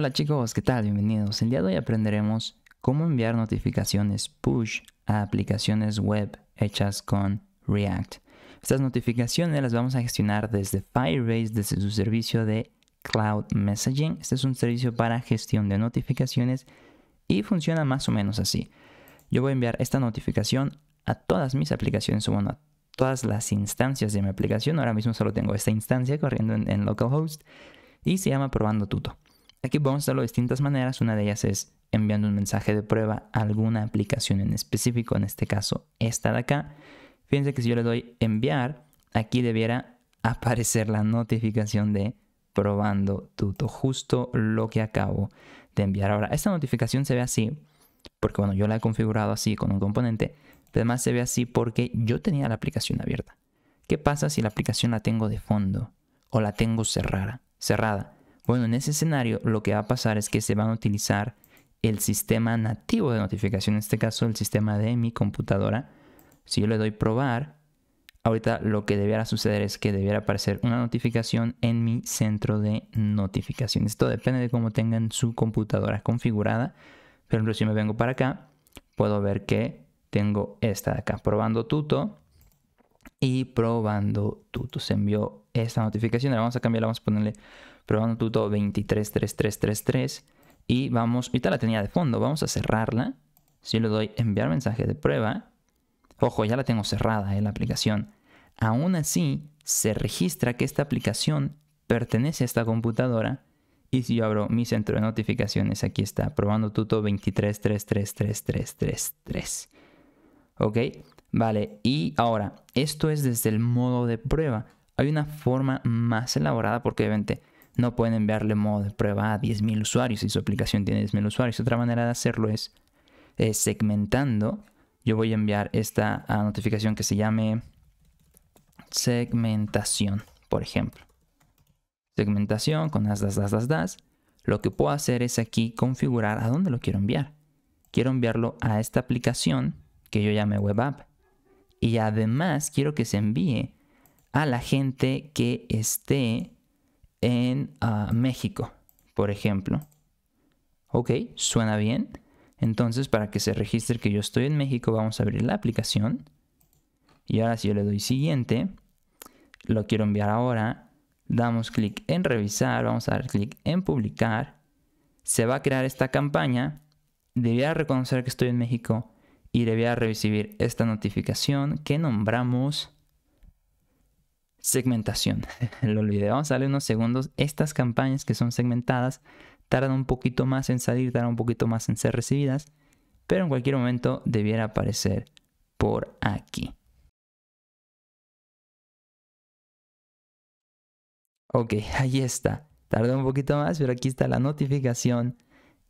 Hola chicos, ¿qué tal? Bienvenidos. El día de hoy aprenderemos cómo enviar notificaciones push a aplicaciones web hechas con React. Estas notificaciones las vamos a gestionar desde Firebase, desde su servicio de Cloud Messaging. Este es un servicio para gestión de notificaciones y funciona más o menos así. Yo voy a enviar esta notificación a todas mis aplicaciones, o bueno, a todas las instancias de mi aplicación. Ahora mismo solo tengo esta instancia corriendo en, en localhost y se llama probando tuto. Aquí podemos hacerlo de distintas maneras. Una de ellas es enviando un mensaje de prueba a alguna aplicación en específico, en este caso esta de acá. Fíjense que si yo le doy enviar, aquí debiera aparecer la notificación de probando tuto, justo lo que acabo de enviar. Ahora, esta notificación se ve así, porque bueno, yo la he configurado así con un componente, además se ve así porque yo tenía la aplicación abierta. ¿Qué pasa si la aplicación la tengo de fondo o la tengo cerrada? cerrada? Bueno, en ese escenario lo que va a pasar es que se van a utilizar el sistema nativo de notificación, en este caso el sistema de mi computadora. Si yo le doy probar, ahorita lo que debiera suceder es que debiera aparecer una notificación en mi centro de notificaciones. Esto depende de cómo tengan su computadora configurada. Por ejemplo, si me vengo para acá, puedo ver que tengo esta de acá, probando tuto y probando tuto. Se envió esta notificación. La vamos a cambiarla, vamos a ponerle probando tuto 233333 y vamos, ahorita la tenía de fondo, vamos a cerrarla. Si le doy enviar mensaje de prueba, ojo, ya la tengo cerrada en eh, la aplicación. Aún así, se registra que esta aplicación pertenece a esta computadora. Y si yo abro mi centro de notificaciones, aquí está, probando tuto 23333333. ¿Ok? Vale, y ahora, esto es desde el modo de prueba. Hay una forma más elaborada porque obviamente no pueden enviarle modo de prueba a 10.000 usuarios si su aplicación tiene 10.000 usuarios. Otra manera de hacerlo es eh, segmentando. Yo voy a enviar esta ah, notificación que se llame segmentación, por ejemplo. Segmentación con las, das, das, das, das. Lo que puedo hacer es aquí configurar a dónde lo quiero enviar. Quiero enviarlo a esta aplicación que yo llame web app. Y además quiero que se envíe a la gente que esté en ah, México, por ejemplo. Ok, suena bien. Entonces, para que se registre que yo estoy en México, vamos a abrir la aplicación. Y ahora si yo le doy siguiente, lo quiero enviar ahora, damos clic en revisar, vamos a dar clic en publicar, se va a crear esta campaña, Debía reconocer que estoy en México y debía recibir esta notificación que nombramos segmentación. Lo olvidé, vamos a darle unos segundos. Estas campañas que son segmentadas tardan un poquito más en salir, tardan un poquito más en ser recibidas, pero en cualquier momento debiera aparecer por aquí. Ok, ahí está. Tardó un poquito más, pero aquí está la notificación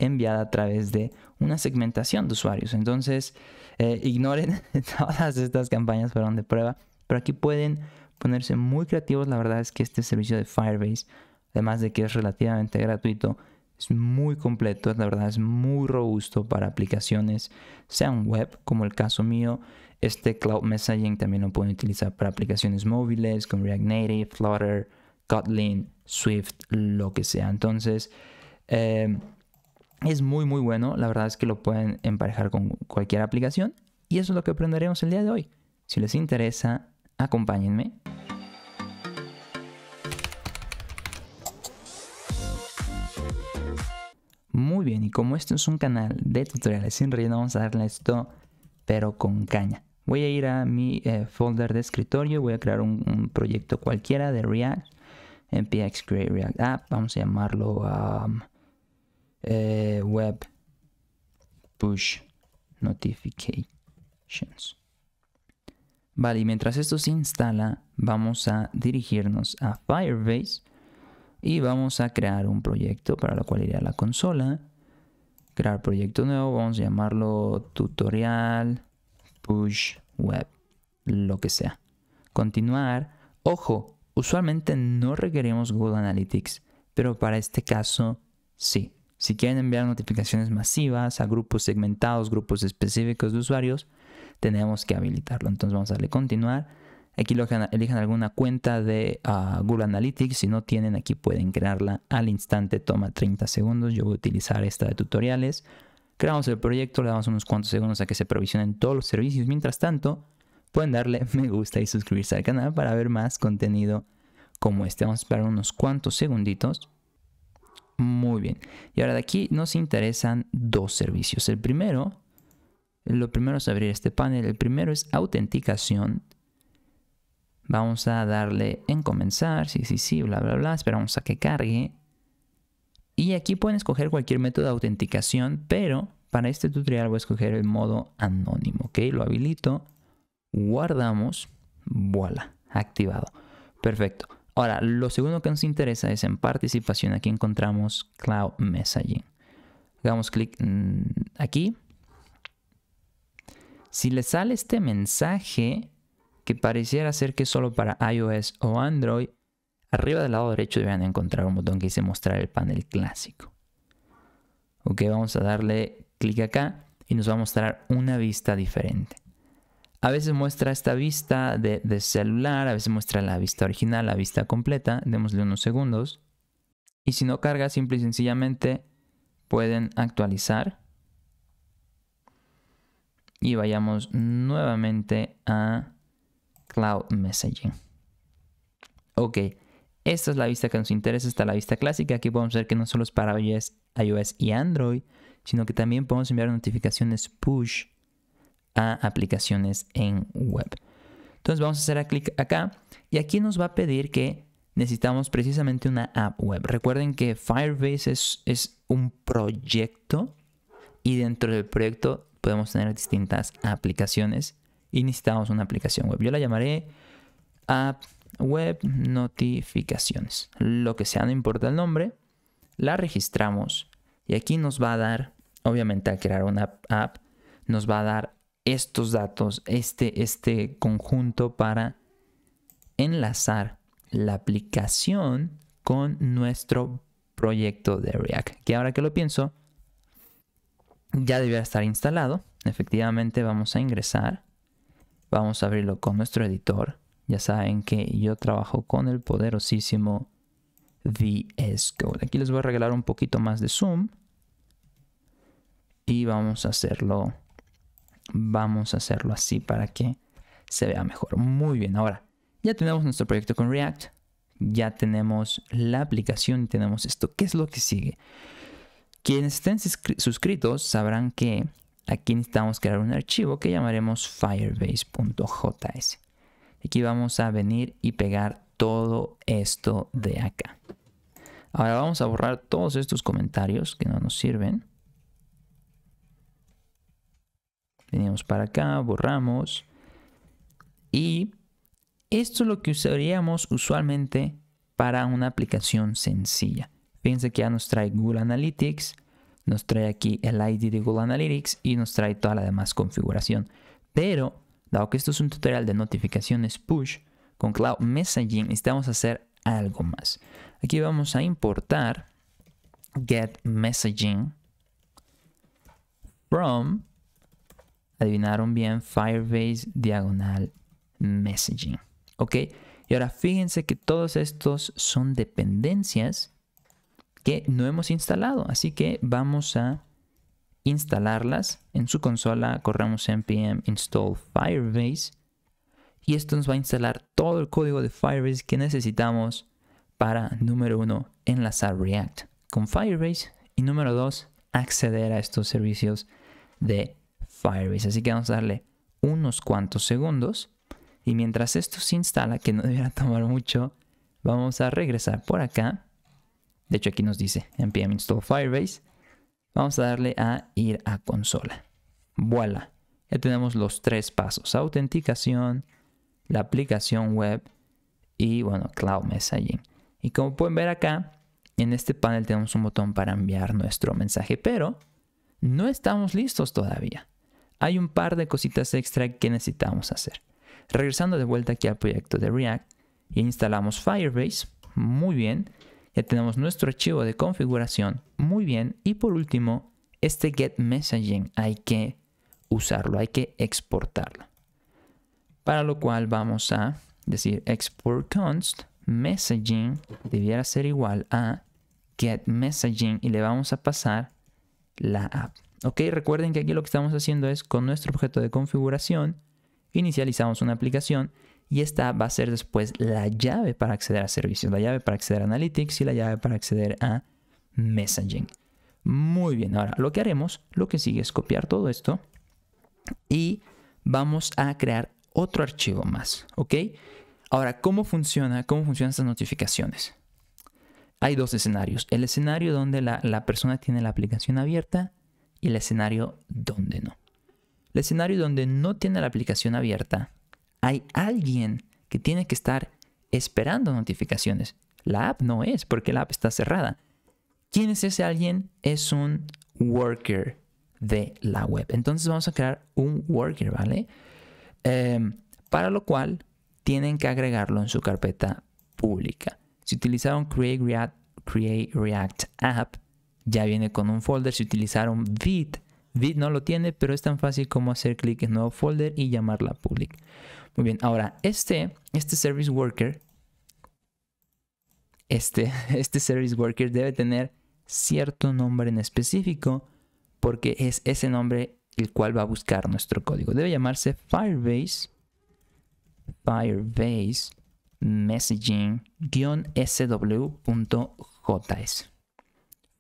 enviada a través de una segmentación de usuarios. Entonces, eh, ignoren todas estas campañas fueron de prueba, pero aquí pueden ponerse muy creativos. La verdad es que este servicio de Firebase, además de que es relativamente gratuito, es muy completo, la verdad es muy robusto para aplicaciones, sean web como el caso mío. Este Cloud Messaging también lo pueden utilizar para aplicaciones móviles con React Native, Flutter, Kotlin, Swift, lo que sea. Entonces, em, es muy muy bueno, la verdad es que lo pueden emparejar con cualquier aplicación y eso es lo que aprenderemos el día de hoy. Si les interesa, Acompáñenme. Muy bien, y como esto es un canal de tutoriales sin relleno, vamos a darle esto, pero con caña. Voy a ir a mi eh, folder de escritorio, voy a crear un, proyecto cualquiera de React, npx create React app, vamos a llamarlo um, eh, web push notifications. Vale, y mientras esto se instala, vamos a dirigirnos a Firebase y vamos a crear un proyecto para lo cual iré a la consola. Crear proyecto nuevo, vamos a llamarlo tutorial, push, web, lo que sea. Continuar. Ojo, usualmente no requerimos Google Analytics, pero para este caso sí. Si quieren enviar notificaciones masivas a grupos segmentados, grupos específicos de usuarios, tenemos que habilitarlo. Entonces vamos a darle continuar. Aquí lo, elijan alguna cuenta de ah, Google Analytics. Si no tienen, aquí pueden crearla al instante. Toma 30 segundos. Yo voy a utilizar esta de tutoriales. Creamos el proyecto, le damos unos cuantos segundos a que se provisionen todos los servicios. Mientras tanto, pueden darle me gusta y suscribirse al canal para ver más contenido como este. Vamos a esperar unos cuantos segunditos. Muy bien. Y ahora de aquí nos interesan dos servicios. El primero lo primero es abrir este panel. El primero es autenticación. Vamos a darle en comenzar, sí, sí, sí, bla, bla, bla. Esperamos a que cargue. Y aquí pueden escoger cualquier método de autenticación, pero para este tutorial voy a escoger el modo anónimo, ¿ok? Lo habilito, guardamos, voilà, activado. Perfecto. Ahora, lo segundo que nos interesa es en participación. Aquí encontramos Cloud Messaging. Damos clic mm, aquí si les sale este mensaje, que pareciera ser que es solo para iOS o Android, arriba del lado derecho deberían encontrar un botón que dice mostrar el panel clásico. Ok, vamos a darle clic acá y nos va a mostrar una vista diferente. A veces muestra esta vista de, de, celular, a veces muestra la vista original, la vista completa. Démosle unos segundos. Y si no carga, simple y sencillamente pueden actualizar y vayamos nuevamente a Cloud Messaging. Ok, esta es la vista que nos interesa, esta la vista clásica. Aquí podemos ver que no solo es para iOS, y Android, sino que también podemos enviar notificaciones push a aplicaciones en web. Entonces vamos a hacer clic acá y aquí nos va a pedir que necesitamos precisamente una app web. Recuerden que Firebase es un proyecto y dentro del proyecto podemos tener distintas aplicaciones y necesitamos una aplicación web. Yo la llamaré app web notificaciones. Lo que sea, no importa el nombre, la registramos y aquí nos va a dar, obviamente al crear una app, nos va a dar estos datos, este, este conjunto para enlazar la aplicación con nuestro proyecto de React. Que ahora que lo pienso, ya debería estar instalado. Efectivamente vamos a ingresar. Vamos a abrirlo con nuestro editor. Ya saben que yo trabajo con el poderosísimo VS Code. Aquí les voy a regalar un poquito más de zoom. Y vamos a hacerlo. Vamos a hacerlo así para que se vea mejor. Muy bien, ahora ya tenemos nuestro proyecto con React. Ya tenemos la aplicación y tenemos esto. ¿Qué es lo que sigue? Quienes estén suscritos sabrán que aquí necesitamos crear un archivo que llamaremos firebase.js. Aquí vamos a venir y pegar todo esto de acá. Ahora vamos a borrar todos estos comentarios que no nos sirven. Venimos para acá, borramos. Y esto es lo que usaríamos usualmente para una aplicación sencilla. Fíjense que ya nos trae Google Analytics, nos trae aquí el ID de Google Analytics y nos trae toda la demás configuración. Pero, dado que esto es un tutorial de notificaciones push, con Cloud Messaging necesitamos hacer algo más. Aquí vamos a importar get messaging from, adivinaron bien, Firebase diagonal messaging. ¿Ok? Y ahora fíjense que todos estos son dependencias que no hemos instalado. Así que vamos a instalarlas en su consola, corremos npm install firebase y esto nos va a instalar todo el código de Firebase que necesitamos para, número uno, enlazar React con Firebase y número dos, acceder a estos servicios de Firebase. Así que vamos a darle unos cuantos segundos y mientras esto se instala, que no debería tomar mucho, vamos a regresar por acá de hecho, aquí nos dice npm install Firebase. Vamos a darle a ir a consola. Voilà. Ya tenemos los tres pasos. Autenticación, la aplicación web y, bueno, Cloud Messaging. Y como pueden ver acá, en este panel tenemos un botón para enviar nuestro mensaje, pero no estamos listos todavía. Hay un par de cositas extra que necesitamos hacer. Regresando de vuelta aquí al proyecto de React, instalamos Firebase. Muy bien tenemos nuestro archivo de configuración. Muy bien. Y por último, este get messaging hay que usarlo, hay que exportarlo. Para lo cual vamos a decir export const messaging debiera ser igual a get messaging y le vamos a pasar la app. Ok, recuerden que aquí lo que estamos haciendo es con nuestro objeto de configuración inicializamos una aplicación y esta va a ser después la llave para acceder a servicios, la llave para acceder a Analytics y la llave para acceder a Messaging. Muy bien, ahora lo que haremos, lo que sigue es copiar todo esto y vamos a crear otro archivo más, ¿ok? Ahora, ¿cómo funciona? ¿Cómo funcionan estas notificaciones? Hay dos escenarios. El escenario donde la, la persona tiene la aplicación abierta y el escenario donde no. El escenario donde no tiene la aplicación abierta hay alguien que tiene que estar esperando notificaciones. La app no es porque la app está cerrada. ¿Quién es ese alguien? Es un worker de la web. Entonces vamos a crear un worker, ¿vale? Em, para lo cual tienen que agregarlo en su carpeta pública. Si utilizaron Create React, Create React App, ya viene con un folder. Si utilizaron vid Vid no lo tiene, pero es tan fácil como hacer clic en nuevo folder y llamarla public. Muy bien, ahora este, este service worker, este, este service worker debe tener cierto nombre en específico porque es ese nombre el cual va a buscar nuestro código. Debe llamarse Firebase, Firebase Messaging-sw.js.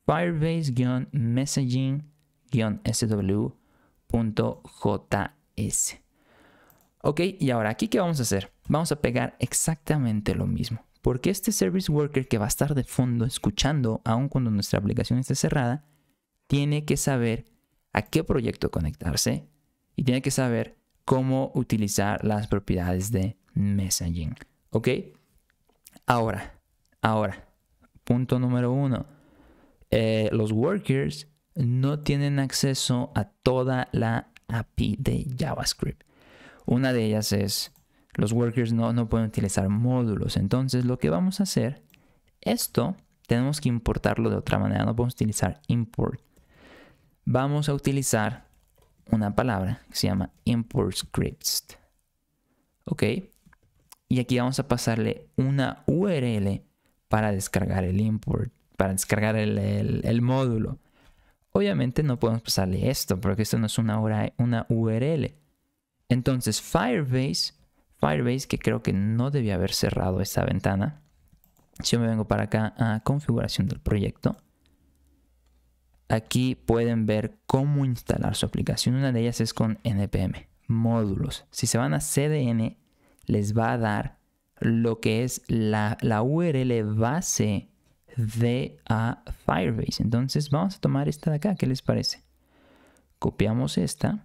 Firebase-Messaging-sw.js. Ok, y ahora aquí qué vamos a hacer? Vamos a pegar exactamente lo mismo. Porque este service worker que va a estar de fondo escuchando, aun cuando nuestra aplicación esté cerrada, tiene que saber a qué proyecto conectarse y tiene que saber cómo utilizar las propiedades de messaging. ¿Ok? Ahora, ahora, punto número uno. Eh, los workers no tienen acceso a toda la API de JavaScript. Una de ellas es, los workers no, no pueden utilizar módulos. Entonces lo que vamos a hacer, esto tenemos que importarlo de otra manera. No podemos utilizar import. Vamos a utilizar una palabra que se llama import scripts. ¿Ok? Y aquí vamos a pasarle una URL para descargar el import, para descargar el, módulo. Obviamente no podemos pasarle esto porque esto no es una, una URL. Entonces Firebase, Firebase que creo que no debía haber cerrado esta ventana. Si yo me vengo para acá a configuración del proyecto, aquí pueden ver cómo instalar su aplicación. Una de ellas es con npm, módulos. Si se van a CDN, les va a dar lo que es la, la URL base de a Firebase. Entonces vamos a tomar esta de acá, ¿qué les parece? Copiamos esta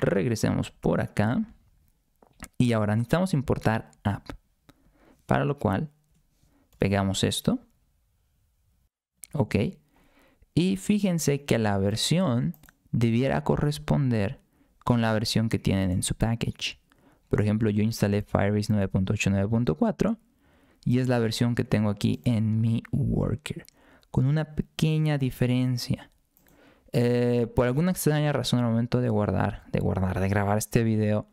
Regresemos por acá. Y ahora necesitamos importar app. Para lo cual, pegamos esto. Ok. Y fíjense que la versión debiera corresponder con la versión que tienen en su package. Por ejemplo, yo instalé Firebase 9.89.4 y es la versión que tengo aquí en mi worker, con una pequeña diferencia. Eh, por alguna extraña razón al momento de guardar, de guardar, de grabar este video,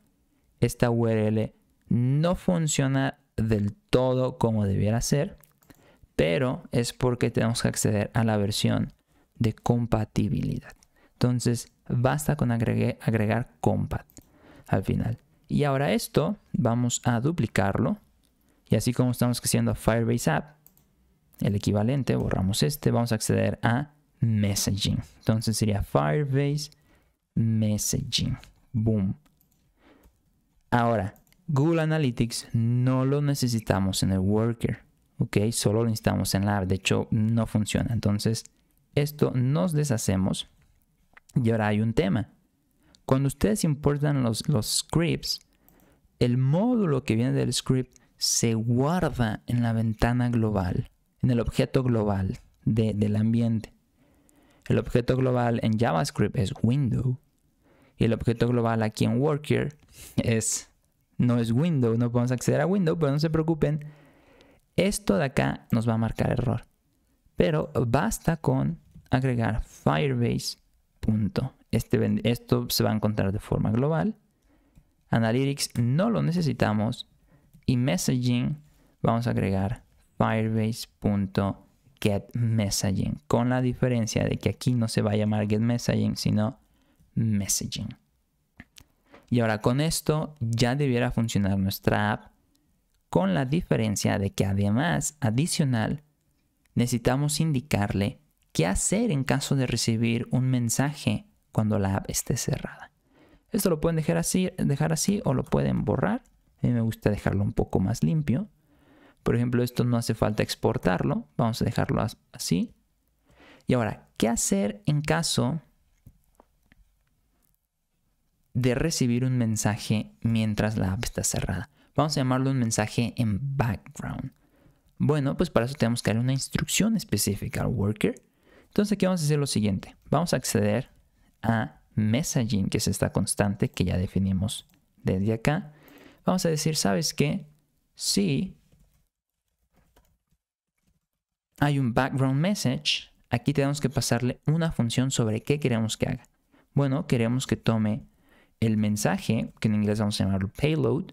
esta URL no funciona del todo como debiera ser, pero es porque tenemos que acceder a la versión de compatibilidad. Entonces, basta con agregar compat al final. Y ahora esto vamos a duplicarlo. Y así como estamos haciendo Firebase App, el equivalente, borramos este, vamos a acceder a messaging. Entonces sería Firebase messaging. Boom. Ahora, Google Analytics no lo necesitamos en el worker. Ok, solo lo necesitamos en la app. De hecho, no funciona. Entonces, esto nos deshacemos. Y ahora hay un tema. Cuando ustedes importan los, scripts, el módulo que viene del script se guarda en la ventana global, en el objeto global del ambiente. El objeto global en JavaScript es window. Y el objeto global aquí en Worker es, no es window, no podemos acceder a window, pero no se preocupen. Esto de acá nos va a marcar error. Pero basta con agregar Firebase. Este, esto se va a encontrar de forma global. Analytics no lo necesitamos. Y Messaging vamos a agregar Firebase get messaging, con la diferencia de que aquí no se va a llamar get messaging, sino messaging. Y ahora con esto ya debiera funcionar nuestra app, con la diferencia de que además, adicional, necesitamos indicarle qué hacer en caso de recibir un mensaje cuando la app esté cerrada. Esto lo pueden dejar así, dejar así o lo pueden borrar. A mí me gusta dejarlo un poco más limpio. Por ejemplo, esto no hace falta exportarlo, vamos a dejarlo así. Y ahora, ¿qué hacer en caso de recibir un mensaje mientras la app está cerrada? Vamos a llamarlo un mensaje en background. Bueno, pues para eso tenemos que dar una instrucción específica al worker. Entonces aquí vamos a hacer lo siguiente. Vamos a acceder a messaging, que es esta constante que ya definimos desde acá. Vamos a decir, ¿sabes qué? Si hay un background message, aquí tenemos que pasarle una función sobre qué queremos que haga. Bueno, queremos que tome el mensaje, que en inglés vamos a llamarlo payload,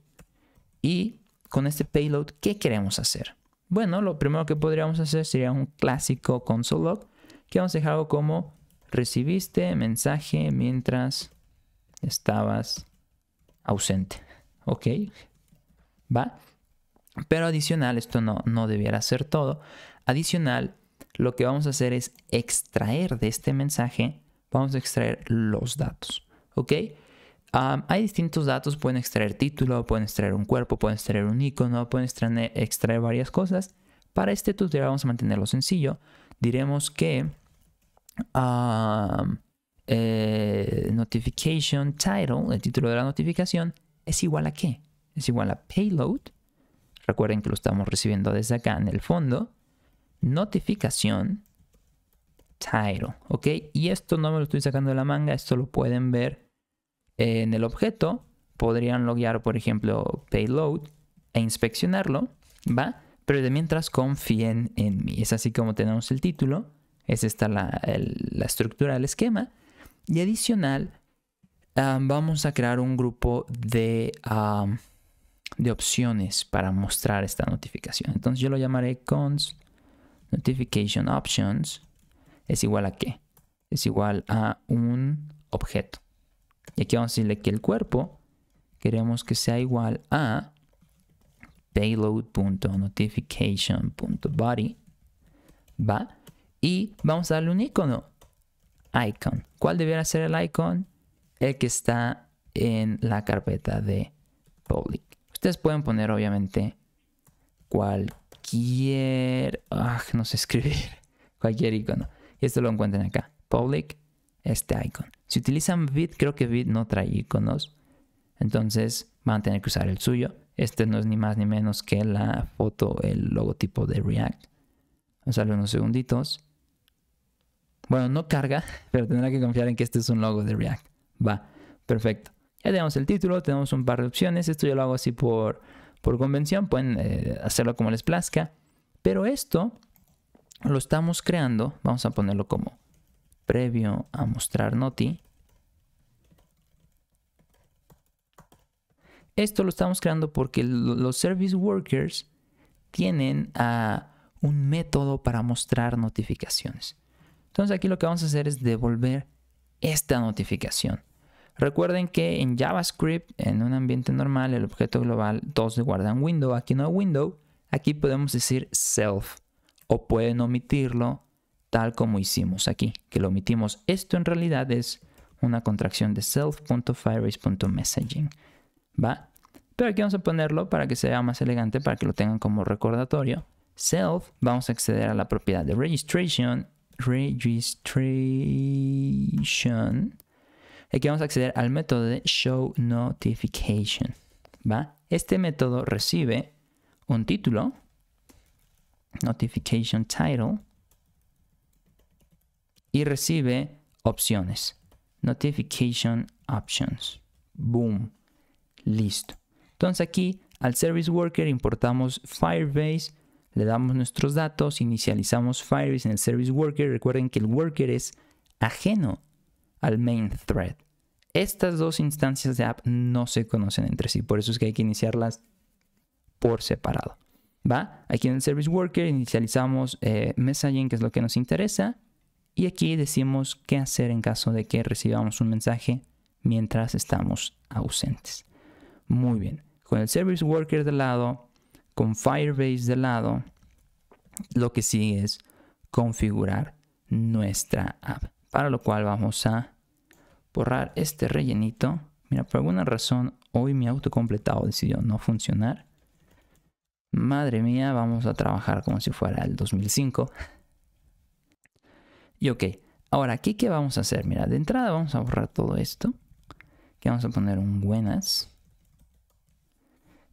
y con este payload, ¿qué queremos hacer? Bueno, lo primero que podríamos hacer sería un clásico console log, que vamos a dejar algo como recibiste mensaje mientras estabas ausente. ¿Ok? ¿Va? Pero adicional, esto no, no debiera ser todo. Adicional, lo que vamos a hacer es extraer de este mensaje, vamos a extraer los datos, ¿ok? hay distintos datos, pueden extraer título, pueden extraer un cuerpo, pueden extraer un icono, pueden extraer, varias cosas. Para este tutorial vamos a mantenerlo sencillo. Diremos que eh, notification title, el título de la notificación, es igual a qué? Es igual a payload. Recuerden que lo estamos recibiendo desde acá en el fondo notificación title, ¿ok? Y esto no me lo estoy sacando de la manga, esto lo pueden ver en el objeto. Podrían loguear, por ejemplo, payload e inspeccionarlo, ¿va? Pero de mientras confíen en mí. Es así como tenemos el título, es esta la, estructura del esquema. Y adicional, ah, vamos a crear un grupo de, ah, de opciones para mostrar esta notificación. Entonces yo lo llamaré const notification options es igual a qué? Es igual a un objeto. Y aquí vamos a decirle que el cuerpo queremos que sea igual a payload.notification.body. Va. Y vamos a darle un icono. Icon. ¿Cuál debiera ser el icon? El que está en la carpeta de public. Ustedes pueden poner obviamente cuál cualquier... Ah, no sé escribir. Cualquier icono. Y esto lo encuentran acá. Public, este icon. Si utilizan Bit, creo que Bit no trae iconos. Entonces van a tener que usar el suyo. Este no es ni más ni menos que la foto, el logotipo de React. Vamos a darle unos segunditos. Bueno, no carga, pero tendrá que confiar en que este es un logo de React. Va, perfecto. Ya tenemos el título, tenemos un par de opciones. Esto yo lo hago así por por convención, pueden eh, hacerlo como les plazca. Pero esto lo estamos creando, vamos a ponerlo como previo a mostrar noti. Esto lo estamos creando porque los service workers tienen ah, un método para mostrar notificaciones. Entonces aquí lo que vamos a hacer es devolver esta notificación. Recuerden que en JavaScript, en un ambiente normal, el objeto global, 2 guarda guardan window, aquí no hay window, aquí podemos decir self o pueden omitirlo tal como hicimos aquí, que lo omitimos. Esto en realidad es una contracción de self.firebase.messaging, ¿va? Pero aquí vamos a ponerlo para que sea más elegante, para que lo tengan como recordatorio. Self, vamos a acceder a la propiedad de registration, registration, Aquí vamos a acceder al método de show notification. ¿va? Este método recibe un título, notification title, y recibe opciones, notification options. Boom, listo. Entonces aquí al service worker importamos Firebase, le damos nuestros datos, inicializamos Firebase en el service worker. Recuerden que el worker es ajeno al main thread. Estas dos instancias de app no se conocen entre sí, por eso es que hay que iniciarlas por separado. ¿va? Aquí en el Service Worker inicializamos eh, messaging, que es lo que nos interesa, y aquí decimos qué hacer en caso de que recibamos un mensaje mientras estamos ausentes. Muy bien, con el Service Worker de lado, con Firebase de lado, lo que sí es configurar nuestra app para lo cual vamos a borrar este rellenito. Mira, por alguna razón hoy mi auto completado decidió no funcionar. Madre mía, vamos a trabajar como si fuera el 2005. Y ok, ahora aquí qué vamos a hacer? Mira, de entrada vamos a borrar todo esto. Que vamos a poner un buenas.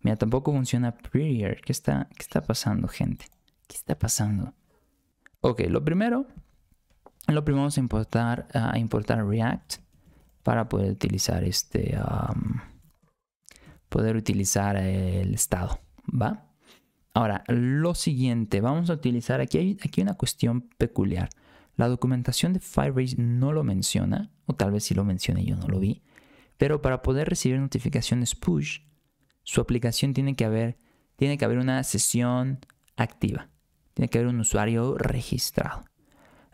Mira, tampoco funciona prior. ¿Qué está, ¿Qué está pasando, gente? ¿Qué está pasando? Ok, lo primero lo primero vamos a importar, a ah, importar React para poder utilizar este, poder utilizar el estado, ¿va? Ahora, lo siguiente, vamos a utilizar, aquí hay, aquí una cuestión peculiar. La documentación de Firebase no lo menciona, o tal vez sí lo mencioné yo no lo vi, pero para poder recibir notificaciones push, su aplicación tiene que haber, tiene que haber una sesión activa, tiene que haber un usuario registrado.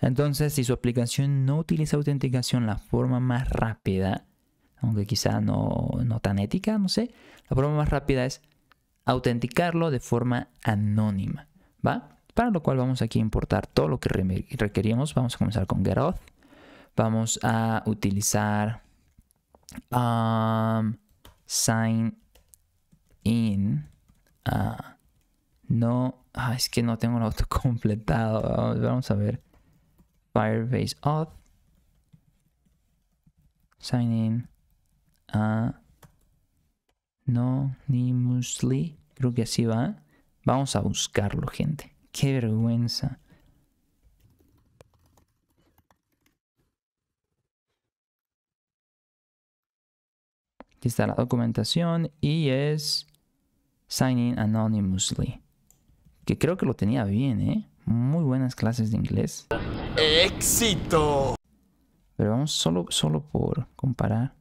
Entonces, si su aplicación no utiliza autenticación la forma más rápida, aunque quizá no, tan ética, no sé, la forma más rápida es autenticarlo de forma anónima, ¿va? Para lo cual vamos aquí a importar todo lo que requerimos. Vamos a comenzar con getAuth. Vamos a utilizar um, sign in. Ah, no, ah, es que no tengo el auto completado. Vamos a ver. Firebase auth, sign in anonymously, creo que así va. Vamos a buscarlo, gente. Qué vergüenza. Aquí está la documentación y es sign in anonymously. Que creo que lo tenía bien, ¿eh? muy buenas clases de inglés. ¡Éxito! Pero vamos solo, solo por comparar.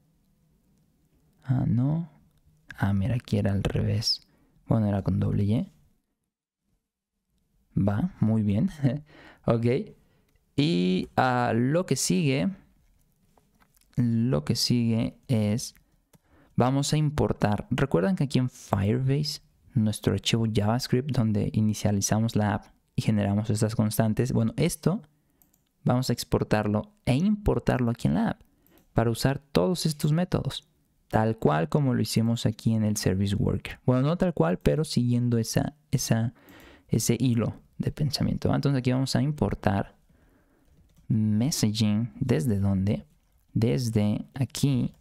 Ah, no. Ah, mira, aquí era al revés. Bueno, era con doble Y. Va, muy bien. ok. Y a ah, lo que sigue, lo que sigue es, vamos a importar. Recuerdan que aquí en Firebase, nuestro archivo JavaScript donde inicializamos la app, y generamos estas constantes. Bueno, esto vamos a exportarlo e importarlo aquí en la app para usar todos estos métodos, tal cual como lo hicimos aquí en el Service Worker. Bueno, no tal cual, pero siguiendo esa, esa, ese hilo de pensamiento. Entonces aquí vamos a importar messaging desde dónde? Desde aquí,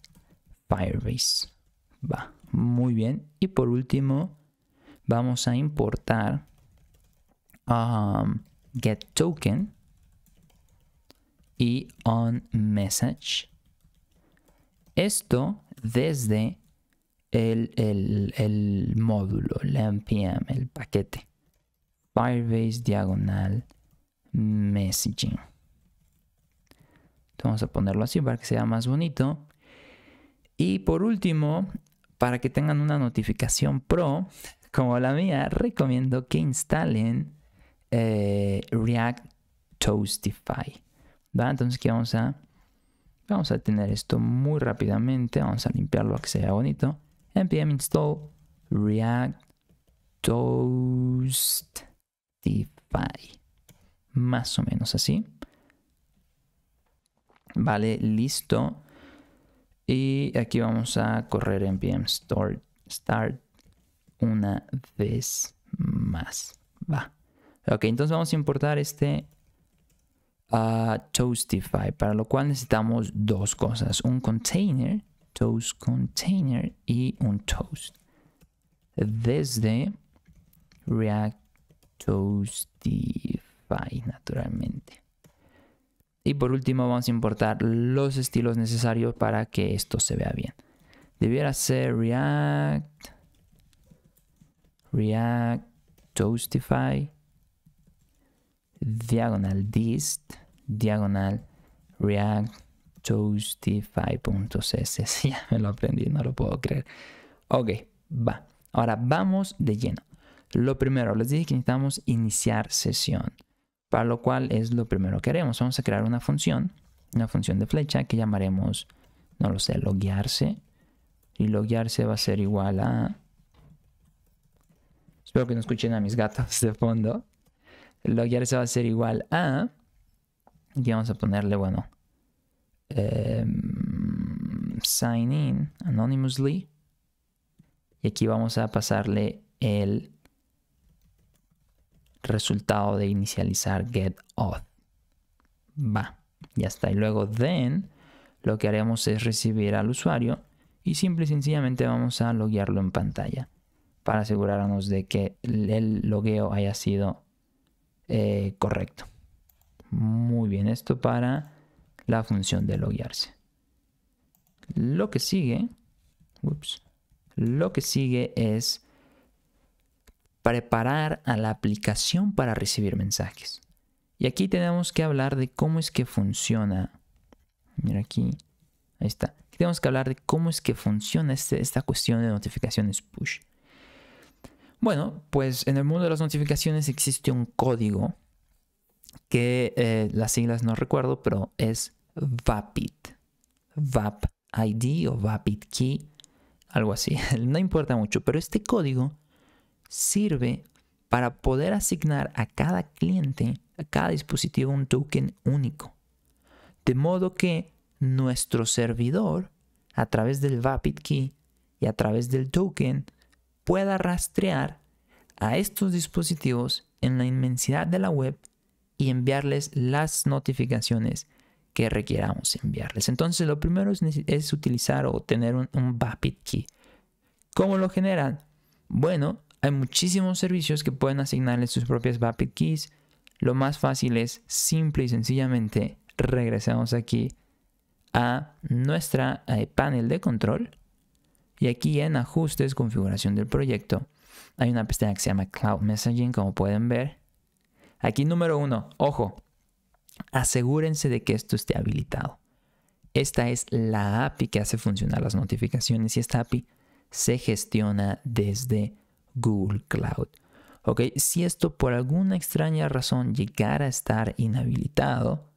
Firebase. Va, muy bien. Y por último, vamos a importar um, get token y on message. Esto desde el, el, el módulo, NPM, el paquete. Firebase diagonal messaging. vamos a ponerlo así para que sea más bonito. Y por último, para que tengan una notificación pro, como la mía, recomiendo que instalen eh, React Toastify. ¿va? Entonces aquí vamos a, vamos a tener esto muy rápidamente. Vamos a limpiarlo a que sea bonito. npm install React Toastify. Más o menos así. Vale, listo. Y aquí vamos a correr npm start una vez más. Va. Ok, entonces vamos a importar este ah, Toastify, para lo cual necesitamos dos cosas, un container, toast container y un toast. Desde React Toastify, naturalmente. Y por último vamos a importar los estilos necesarios para que esto se vea bien. Debiera ser React, React, Toastify diagonal dist, diagonal react toastify.css. Ya me lo aprendí, no lo puedo creer. Ok, va. Ahora vamos de lleno. Lo primero, les dije que necesitamos iniciar sesión, para lo cual es lo primero que haremos. Vamos a crear una función, una función de flecha que llamaremos, no lo sé, loguearse. Y loguearse va a ser igual a... Espero que no escuchen a mis gatos de fondo loguear se va a ser igual a... Y vamos a ponerle, bueno, em, sign in anonymously. Y aquí vamos a pasarle el resultado de inicializar get auth. Va, ya está. Y luego then lo que haremos es recibir al usuario y simple y sencillamente vamos a loguearlo en pantalla para asegurarnos de que el logueo haya sido eh, correcto. Muy bien, esto para la función de loguearse. Lo que sigue, lo que sigue es preparar a la aplicación para recibir mensajes. Y aquí tenemos que hablar de cómo es que funciona. Mira aquí, ahí está. tenemos que hablar de cómo es que funciona este, esta cuestión de notificaciones push. Bueno, pues en el mundo de las notificaciones existe un código que eh, las siglas no recuerdo, pero es VAPID. VAP ID o VAPID Key, algo así. No importa mucho, pero este código sirve para poder asignar a cada cliente, a cada dispositivo, un token único. De modo que nuestro servidor, a través del VAPID Key y a través del token, pueda rastrear a estos dispositivos en la inmensidad de la web y enviarles las notificaciones que requieramos enviarles. Entonces lo primero es, utilizar o tener un, un Key. ¿Cómo lo generan? Bueno, hay muchísimos servicios que pueden asignarles sus propias Vapid Keys. Lo más fácil es simple y sencillamente regresamos aquí a nuestra panel de control y aquí en ajustes, configuración del proyecto, hay una pestaña que se llama Cloud Messaging, como pueden ver. Aquí número uno, ojo, asegúrense de que esto esté habilitado. Esta es la API que hace funcionar las notificaciones y esta API se gestiona desde Google Cloud. ¿Ok? Si esto por alguna extraña razón llegara a estar inhabilitado,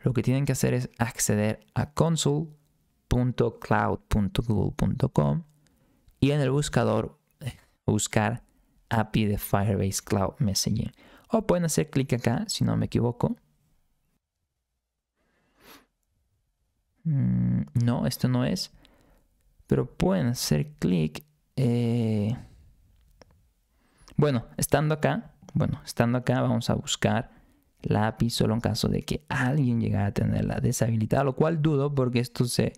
lo que tienen que hacer es acceder a console.cloud.google.com y en el buscador eh, buscar API de Firebase Cloud Messaging. O pueden hacer clic acá, si no me equivoco. Mm, no, esto no es. Pero pueden hacer clic. Eh, bueno, estando acá, bueno, estando acá vamos a buscar la API solo en caso de que alguien llegara a tenerla deshabilitada, lo cual dudo porque esto se,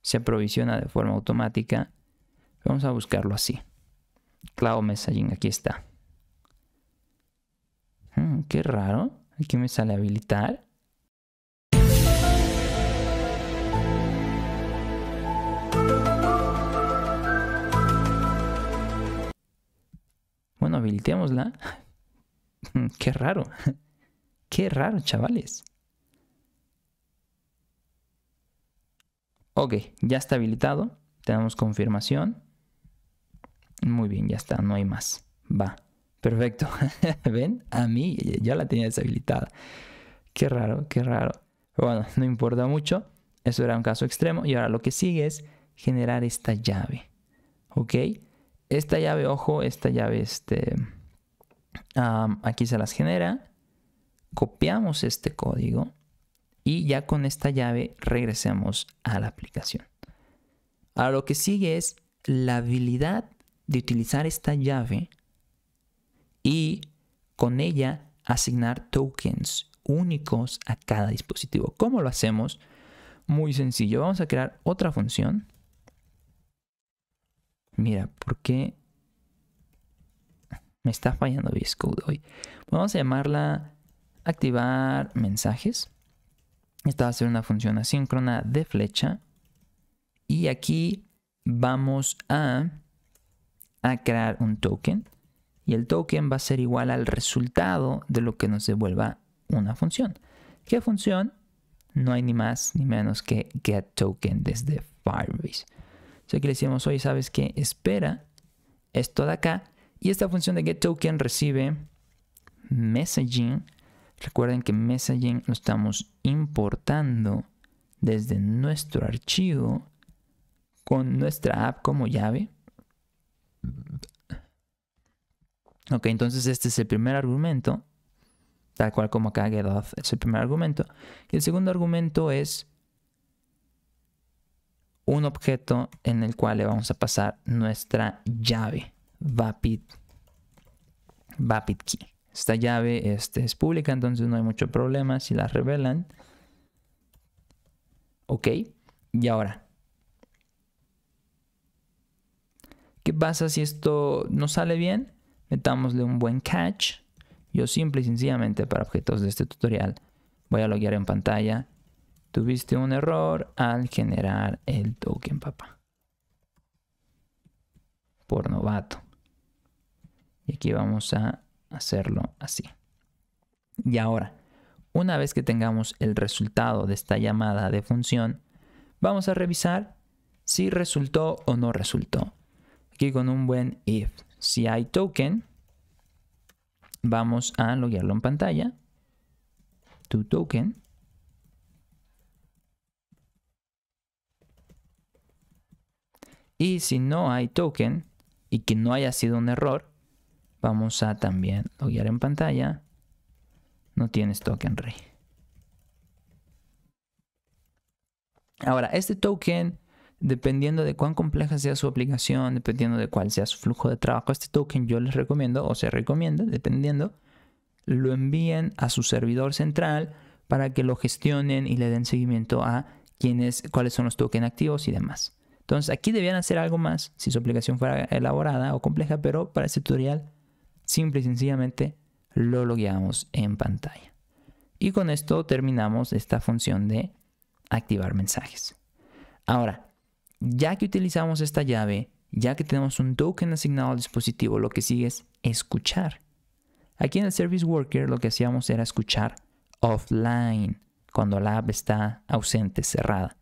se de forma automática Vamos a buscarlo así. Cloud Messaging, aquí está. Hmm, qué raro. Aquí me sale habilitar. Bueno, habilitémosla. qué raro. Qué raro, chavales. Ok, ya está habilitado. Tenemos confirmación. Muy bien, ya está, no hay más. Va. Perfecto. ¿Ven? A mí ya la tenía deshabilitada. Qué raro, qué raro. bueno, no importa mucho. Eso era un caso extremo. Y ahora lo que sigue es generar esta llave. ¿Ok? Esta llave, ojo, esta llave, este... aquí se las genera. Copiamos este código. Y ya con esta llave regresemos a la aplicación. Ahora lo que sigue es la habilidad de utilizar esta llave y con ella asignar tokens únicos a cada dispositivo. ¿Cómo lo hacemos? Muy sencillo. Vamos a crear otra función. Mira, ¿por qué me está fallando VS Code hoy? Vamos a llamarla activar mensajes. Esta va a ser una función asíncrona de flecha. Y aquí vamos a a crear un token y el token va a ser igual al resultado de lo que nos devuelva una función. ¿Qué función? No hay ni más ni menos que get token desde Firebase. O sea que le decimos, hoy, ¿sabes qué? Espera esto de acá y esta función de get token recibe messaging. Recuerden que messaging lo estamos importando desde nuestro archivo con nuestra app como llave Ok, entonces este es el primer argumento, tal cual como acá Gedoth es el primer argumento. Y el segundo argumento es un objeto en el cual le vamos a pasar nuestra llave, vapid, vapid key. Esta llave este, es pública, entonces no hay mucho problema si la revelan. Ok, y ahora pasa si esto no sale bien? Metámosle un buen catch. Yo simple y sencillamente para objetos de este tutorial voy a loguear en pantalla. Tuviste un error al generar el token, papá. Por novato. Y aquí vamos a hacerlo así. Y ahora, una vez que tengamos el resultado de esta llamada de función, vamos a revisar si resultó o no resultó aquí con un buen if. Si hay token, vamos a loguearlo en pantalla. tu token. Y si no hay token y que no haya sido un error, vamos a también loguear en pantalla. No tienes token, Rey. Ahora, este token dependiendo de cuán compleja sea su aplicación, dependiendo de cuál sea su flujo de trabajo, este token yo les recomiendo, o se recomienda, dependiendo, lo envíen a su servidor central para que lo gestionen y le den seguimiento a quiénes, cuáles son los tokens activos y demás. Entonces aquí debían hacer algo más si su aplicación fuera elaborada o compleja, pero para este tutorial simple y sencillamente lo logueamos en pantalla. Y con esto terminamos esta función de activar mensajes. Ahora, ya que utilizamos esta llave, ya que tenemos un token asignado al dispositivo, lo que sigue es escuchar. Aquí en el Service Worker lo que hacíamos era escuchar offline, cuando la app está ausente, cerrada.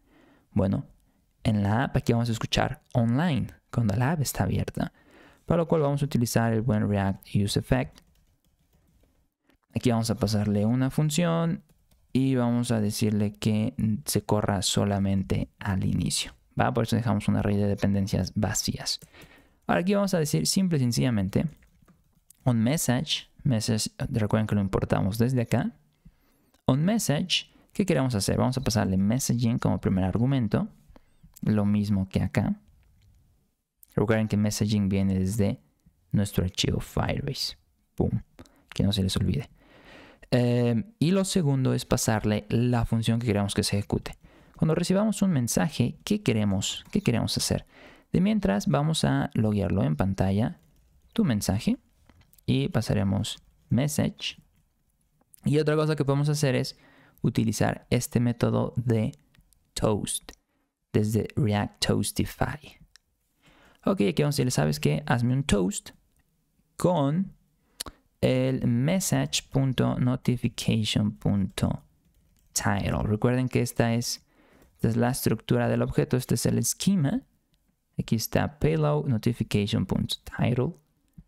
Bueno, en la app aquí vamos a escuchar online, cuando la app está abierta, para lo cual vamos a utilizar el buen React Use Effect. Aquí vamos a pasarle una función y vamos a decirle que se corra solamente al inicio. Por eso dejamos una array de dependencias vacías. Ahora aquí vamos a decir simple y sencillamente OnMessage message, recuerden que lo importamos desde acá, OnMessage message, ¿qué queremos hacer? Vamos a pasarle messaging como primer argumento, lo mismo que acá. Recuerden que messaging viene desde nuestro archivo Firebase. Boom. Que no se les olvide. Eh, y lo segundo es pasarle la función que queremos que se ejecute. Cuando recibamos un mensaje, ¿qué queremos? ¿Qué queremos hacer? De mientras vamos a loguearlo en pantalla, tu mensaje, y pasaremos message. Y otra cosa que podemos hacer es utilizar este método de toast desde React Toastify. Ok, aquí vamos a decirle, ¿sabes qué? Hazme un toast con el message.notification.title. Recuerden que esta es esta es la estructura del objeto, este es el esquema. Aquí está payload notification.title,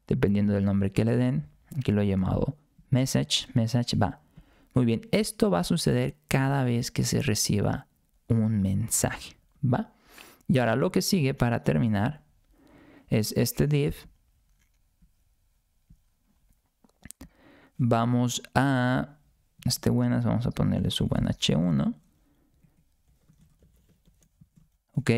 dependiendo del nombre que le den. Aquí lo he llamado message, message va. Muy bien, esto va a suceder cada vez que se reciba un mensaje, ¿va? Y ahora lo que sigue para terminar es este div. Vamos a este buenas, vamos a ponerle su buen H1. ¿ok?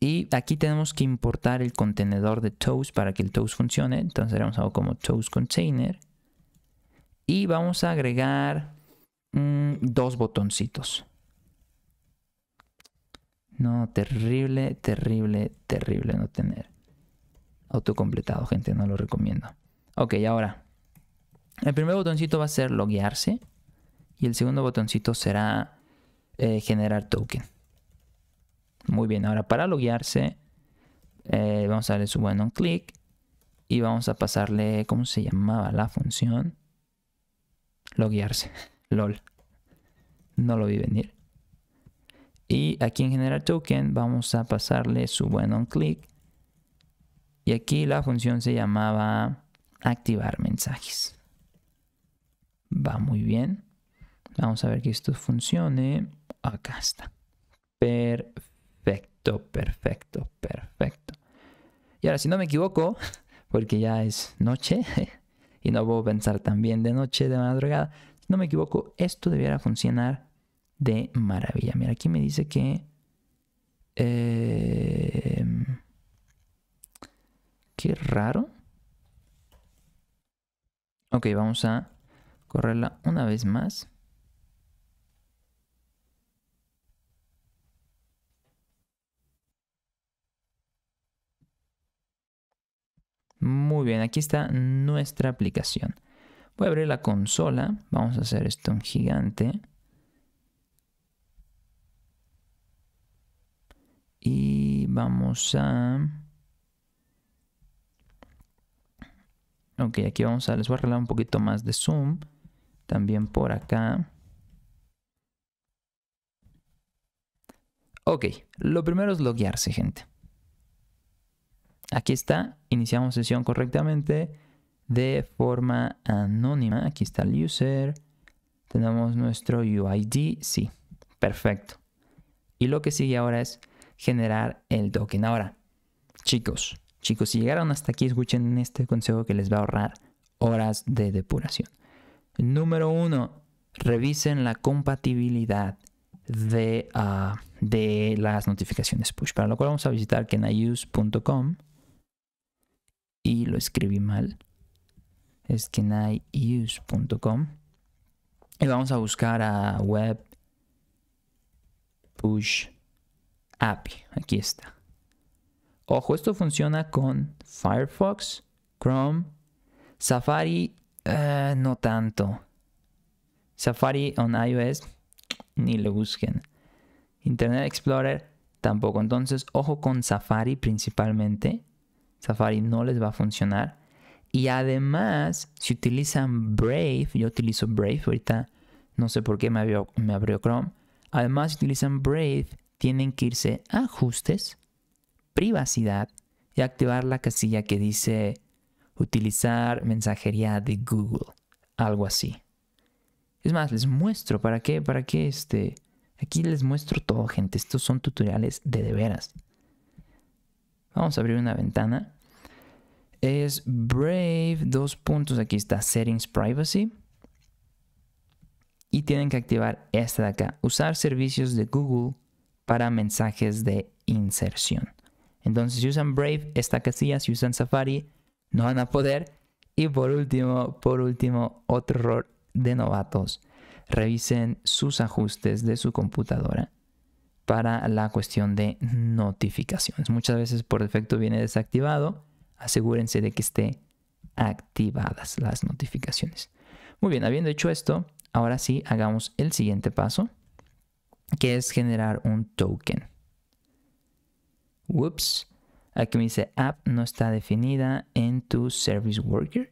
Y aquí tenemos que importar el contenedor de Toast para que el Toast funcione. Entonces haremos algo como Toast Container. Y vamos a agregar mm, dos botoncitos. No, terrible, terrible, terrible no tener autocompletado, gente. No lo recomiendo. Ok, ahora. El primer botoncito va a ser loguearse. Y el segundo botoncito será eh, generar token. Muy bien, ahora para loguearse, eh, vamos a darle su buen clic y vamos a pasarle, ¿cómo se llamaba la función? Loguearse, lol. No lo vi venir. Y aquí en generar token vamos a pasarle su buen on clic y aquí la función se llamaba activar mensajes. Va muy bien. Vamos a ver que esto funcione. Acá está. Perfecto. Perfecto, perfecto, perfecto. Y ahora, si no me equivoco, porque ya es noche y no puedo pensar también de noche, de madrugada, si no me equivoco, esto debiera funcionar de maravilla. Mira, aquí me dice que... Em, qué raro. Ok, vamos a correrla una vez más. Muy bien, aquí está nuestra aplicación. Voy a abrir la consola. Vamos a hacer esto un gigante. Y vamos a... Ok, aquí vamos a... Les voy a arreglar un poquito más de zoom. También por acá. Ok, lo primero es loguearse, gente. Aquí está, iniciamos sesión correctamente de forma anónima. Aquí está el user. Tenemos nuestro UID, sí, perfecto. Y lo que sigue ahora es generar el token. Ahora, chicos, chicos, si llegaron hasta aquí, escuchen este consejo que les va a ahorrar horas de depuración. Número uno, revisen la compatibilidad de, ah, de las notificaciones push, para lo cual vamos a visitar kenaiuse.com y lo escribí mal. Es Y vamos a buscar a web push app, Aquí está. Ojo, esto funciona con Firefox, Chrome, Safari, eh, no tanto. Safari on iOS, ni lo busquen. Internet Explorer, tampoco. Entonces, ojo con Safari principalmente. Safari no les va a funcionar. Y además, si utilizan Brave, yo utilizo Brave ahorita, no sé por qué me abrió, Chrome. Además, si utilizan Brave, tienen que irse a ajustes, privacidad y activar la casilla que dice utilizar mensajería de Google, algo así. Es más, les muestro para qué, para qué este, aquí les muestro todo, gente. Estos son tutoriales de de veras. Vamos a abrir una ventana. Es Brave, dos puntos, aquí está, Settings Privacy. Y tienen que activar esta de acá, usar servicios de Google para mensajes de inserción. Entonces, si usan Brave, esta casilla, si usan Safari, no van a poder. Y por último, por último, otro error de novatos. Revisen sus ajustes de su computadora para la cuestión de notificaciones. Muchas veces por defecto viene desactivado. Asegúrense de que esté activadas las notificaciones. Muy bien, habiendo hecho esto, ahora sí hagamos el siguiente paso, que es generar un token. Whoops. Aquí me dice app no está definida en tu service worker.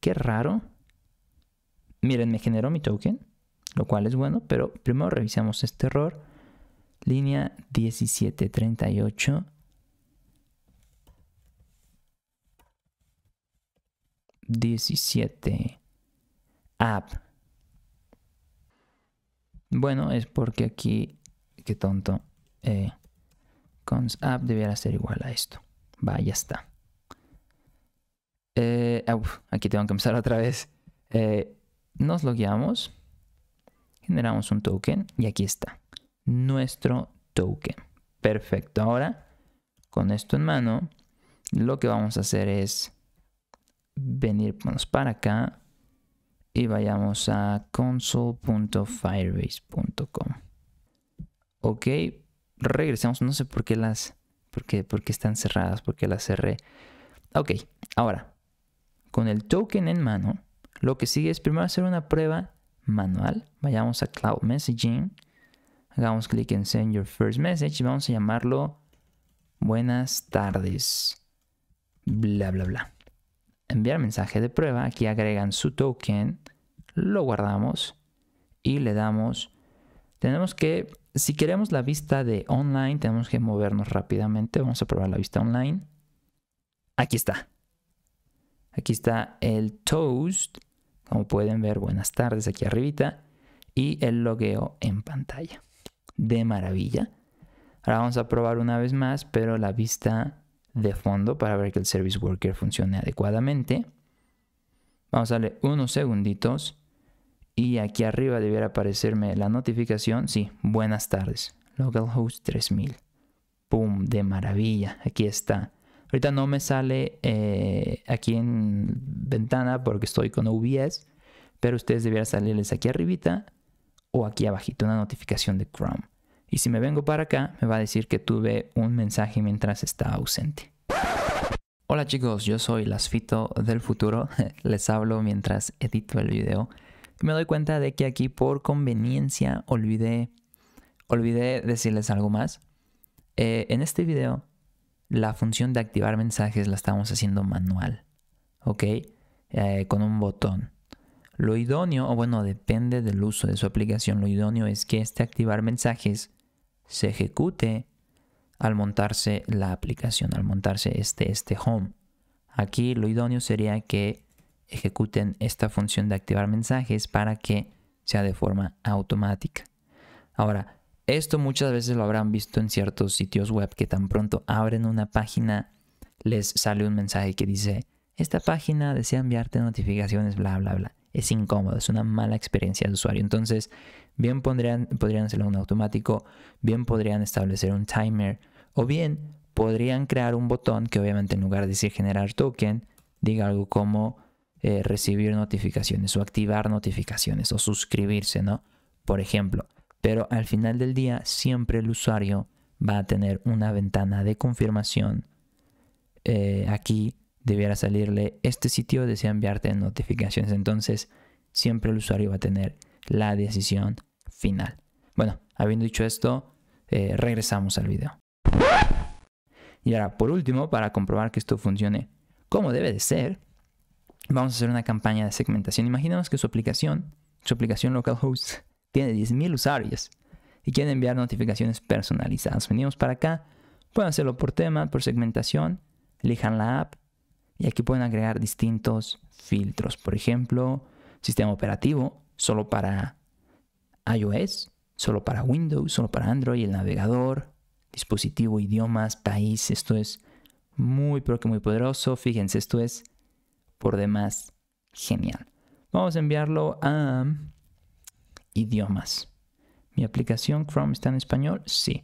Qué raro. Miren, me generó mi token, lo cual es bueno, pero primero revisamos este error línea 1738 17 app bueno es porque aquí qué tonto eh, cons app debiera ser igual a esto va ya está eh, ah, aquí tengo que empezar otra vez eh, nos logueamos generamos un token y aquí está nuestro token. Perfecto. Ahora, con esto en mano, lo que vamos a hacer es venir para acá y vayamos a console.firebase.com. Ok, regresamos. No sé por qué las, porque porque están cerradas, porque las cerré. Ok, ahora, con el token en mano, lo que sigue es primero hacer una prueba manual. Vayamos a Cloud Messaging Hagamos clic en Send Your First Message y vamos a llamarlo Buenas tardes. Bla, bla, bla. Enviar mensaje de prueba. Aquí agregan su token. Lo guardamos y le damos. Tenemos que, si queremos la vista de online, tenemos que movernos rápidamente. Vamos a probar la vista online. Aquí está. Aquí está el toast. Como pueden ver, buenas tardes aquí arribita. Y el logueo en pantalla de maravilla. Ahora vamos a probar una vez más, pero la vista de fondo para ver que el Service Worker funcione adecuadamente. Vamos a darle unos segunditos y aquí arriba debiera aparecerme la notificación. Sí, buenas tardes. Localhost 3000. ¡Pum! De maravilla. Aquí está. Ahorita no me sale eh, aquí en ventana porque estoy con OBS, pero ustedes debieran salirles aquí arribita o aquí abajito una notificación de Chrome. Y si me vengo para acá, me va a decir que tuve un mensaje mientras estaba ausente. Hola chicos, yo soy Lasfito del futuro. Les hablo mientras edito el video. Me doy cuenta de que aquí por conveniencia olvidé, olvidé decirles algo más. Eh, en este video, la función de activar mensajes la estamos haciendo manual, ¿ok? Eh, con un botón. Lo idóneo, o bueno, depende del uso de su aplicación, lo idóneo es que este activar mensajes se ejecute al montarse la aplicación, al montarse este, este home. Aquí lo idóneo sería que ejecuten esta función de activar mensajes para que sea de forma automática. Ahora, esto muchas veces lo habrán visto en ciertos sitios web que tan pronto abren una página, les sale un mensaje que dice, esta página desea enviarte notificaciones, bla, bla, bla es incómodo, es una mala experiencia de usuario. Entonces, bien podrían, podrían hacerlo en automático, bien podrían establecer un timer o bien podrían crear un botón que obviamente en lugar de decir generar token, diga algo como eh, recibir notificaciones o activar notificaciones o suscribirse, ¿no? Por ejemplo. Pero al final del día siempre el usuario va a tener una ventana de confirmación eh, aquí debiera salirle este sitio desea enviarte notificaciones. Entonces, siempre el usuario va a tener la decisión final. Bueno, habiendo dicho esto, eh, regresamos al video. Y ahora, por último, para comprobar que esto funcione como debe de ser, vamos a hacer una campaña de segmentación. Imaginemos que su aplicación, su aplicación localhost, tiene 10.000 usuarios y quiere enviar notificaciones personalizadas. Venimos para acá, pueden hacerlo por tema, por segmentación, elijan la app y aquí pueden agregar distintos filtros. Por ejemplo, sistema operativo solo para iOS, solo para Windows, solo para Android, el navegador, dispositivo, idiomas, país. Esto es muy, pero que muy poderoso. Fíjense, esto es por demás genial. Vamos a enviarlo a idiomas. ¿Mi aplicación Chrome está en español? Sí.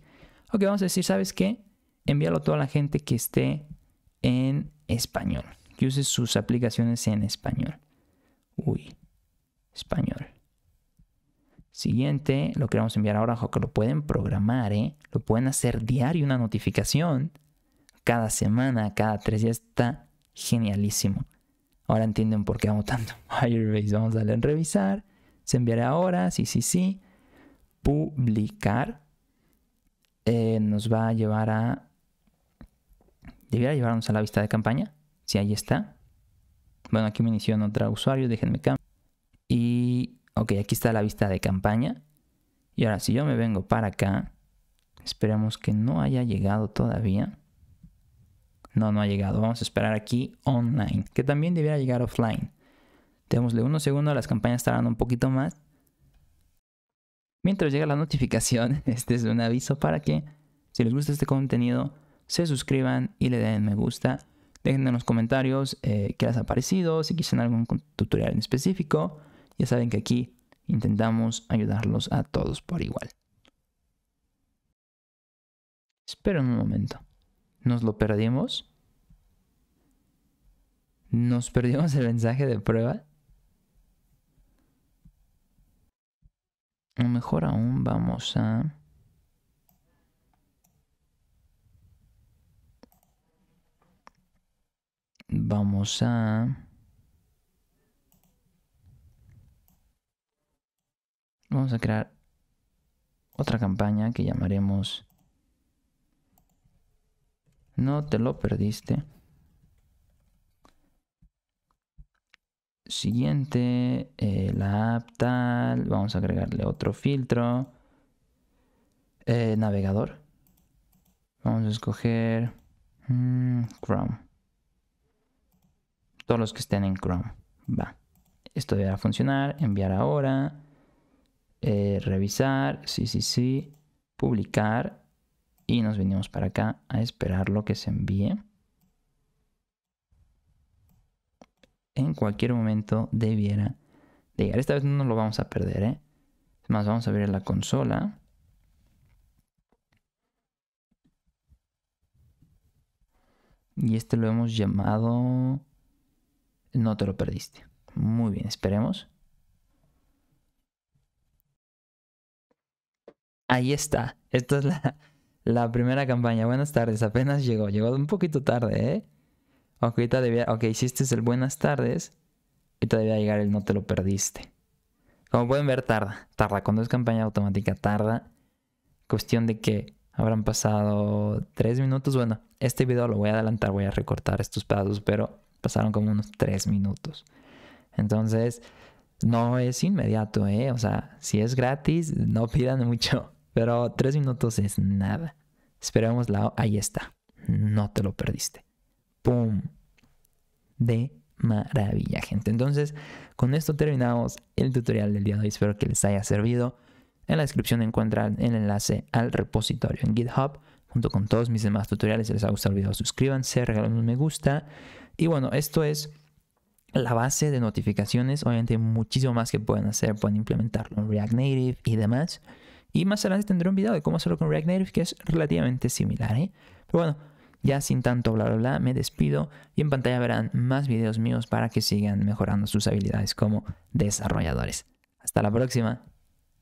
Ok, vamos a decir, ¿sabes qué? Envíalo a toda la gente que esté en español. Que use sus aplicaciones en español. Uy, español. Siguiente, lo queremos enviar ahora, que lo pueden programar, ¿eh? lo pueden hacer diario una notificación, cada semana, cada tres días, está genialísimo. Ahora entienden por qué amo tanto Firebase. Vamos a darle en revisar, se enviará ahora, sí, sí, sí, publicar. Eh, nos va a llevar a debiera llevarnos a la vista de campaña. Si ahí está. Bueno, aquí me inició en otro usuario, déjenme cambiar. Y, ok, aquí está la vista de campaña. Y ahora, si yo me vengo para acá, esperemos que no haya llegado todavía. No, no ha llegado. Vamos a esperar aquí online, que también debiera llegar offline. Démosle unos segundos, las campañas estarán un poquito más. Mientras llega la notificación, este es un aviso para que, si les gusta este contenido, se suscriban y le den me gusta. Dejen en los comentarios eh, qué les ha parecido, si quieren algún tutorial en específico. Ya saben que aquí intentamos ayudarlos a todos por igual. Esperen un momento. ¿Nos lo perdimos? ¿Nos perdimos el mensaje de prueba? lo mejor aún, vamos a... Vamos a... Vamos a crear otra campaña que llamaremos... No te lo perdiste. Siguiente, eh, la app tal. Vamos a agregarle otro filtro. Eh, navegador. Vamos a escoger... Mm, Chrome todos los que estén en Chrome. Va. Esto deberá funcionar. Enviar ahora. Eh, revisar. Sí, sí, sí. Publicar. Y nos venimos para acá a esperar lo que se envíe. En cualquier momento debiera llegar. Esta vez no lo vamos a perder. ¿eh? más, vamos a abrir la consola. Y este lo hemos llamado no te lo perdiste. Muy bien, esperemos. Ahí está. Esta es la, primera campaña. Buenas tardes. Apenas llegó. Llegó un poquito tarde, ¿eh? Ok, debía, hiciste el buenas tardes. Ahorita debía llegar el no te lo perdiste. Como pueden ver, tarda. Tarda. Cuando es campaña automática, tarda. Cuestión de que habrán pasado tres minutos. Bueno, este video lo voy a adelantar, voy a recortar estos pedazos, pero Pasaron como unos tres minutos. Entonces, no es inmediato, ¿eh? O sea, si es gratis, no pidan mucho. Pero tres minutos es nada. Esperemos la... Ahí está. No te lo perdiste. ¡Pum! De maravilla, gente. Entonces, con esto terminamos el tutorial del día de hoy. Espero que les haya servido. En la descripción encuentran el enlace al repositorio en GitHub. Junto con todos mis demás tutoriales, si les ha gustado el video, suscríbanse, regalen un me gusta. Y bueno, esto es la base de notificaciones. Obviamente muchísimo más que pueden hacer, pueden implementarlo en React Native y demás. Y más adelante tendré un video de cómo hacerlo con React Native, que es relativamente similar. ¿eh? Pero bueno, ya sin tanto bla bla bla, me despido y en pantalla verán más videos míos para que sigan mejorando sus habilidades como desarrolladores. Hasta la próxima.